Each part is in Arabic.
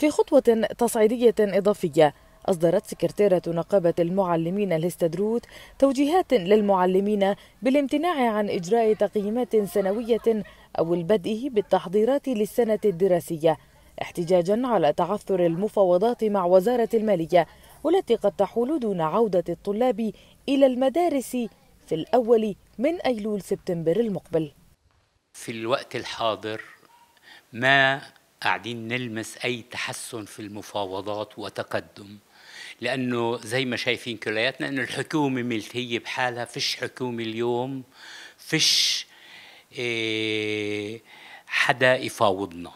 في خطوة تصعيدية إضافية أصدرت سكرتيرة نقابة المعلمين الهستدروت توجيهات للمعلمين بالامتناع عن إجراء تقييمات سنوية أو البدء بالتحضيرات للسنة الدراسية احتجاجا على تعثر المفاوضات مع وزارة المالية والتي قد تحول دون عودة الطلاب إلى المدارس في الأول من أيلول سبتمبر المقبل في الوقت الحاضر ما قاعدين نلمس أي تحسن في المفاوضات وتقدم لأنه زي ما شايفين كلياتنا أنه الحكومة ملتهية بحالها فيش حكومة اليوم فيش إيه حدا يفاوضنا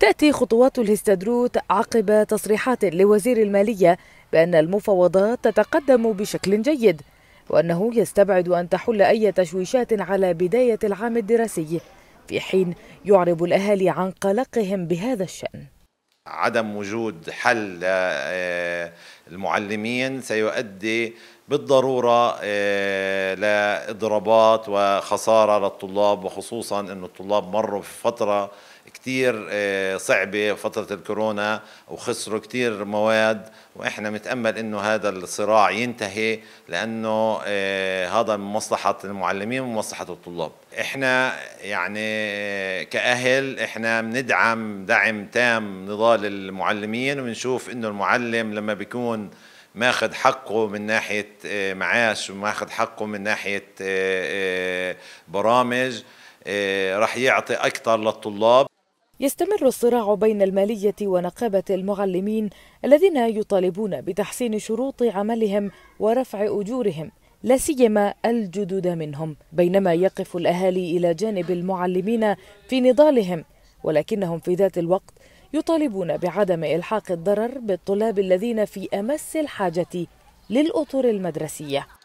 تأتي خطوات الهستدروت عقب تصريحات لوزير المالية بأن المفاوضات تتقدم بشكل جيد وأنه يستبعد أن تحل أي تشويشات على بداية العام الدراسي في حين يعرب الأهالي عن قلقهم بهذا الشأن عدم وجود حل آه، آه، المعلمين سيؤدي بالضروره آه، لاضرابات وخساره للطلاب وخصوصا انه الطلاب مروا في فتره كتير آه، صعبة فترة الكورونا وخسروا كتير مواد وإحنا متأمل إنه هذا الصراع ينتهي لأنه آه، هذا من مصلحة المعلمين ومصلحة الطلاب إحنا يعني آه، كأهل إحنا بندعم دعم تام نضال المعلمين وبنشوف إنه المعلم لما بيكون ماخذ حقه من ناحيه آه، معاش وماخذ حقه من ناحيه آه، آه، برامج رح يعطي اكثر للطلاب يستمر الصراع بين المالية ونقابة المعلمين الذين يطالبون بتحسين شروط عملهم ورفع أجورهم لا سيما الجدد منهم بينما يقف الأهالي إلى جانب المعلمين في نضالهم ولكنهم في ذات الوقت يطالبون بعدم إلحاق الضرر بالطلاب الذين في أمس الحاجة للأطر المدرسية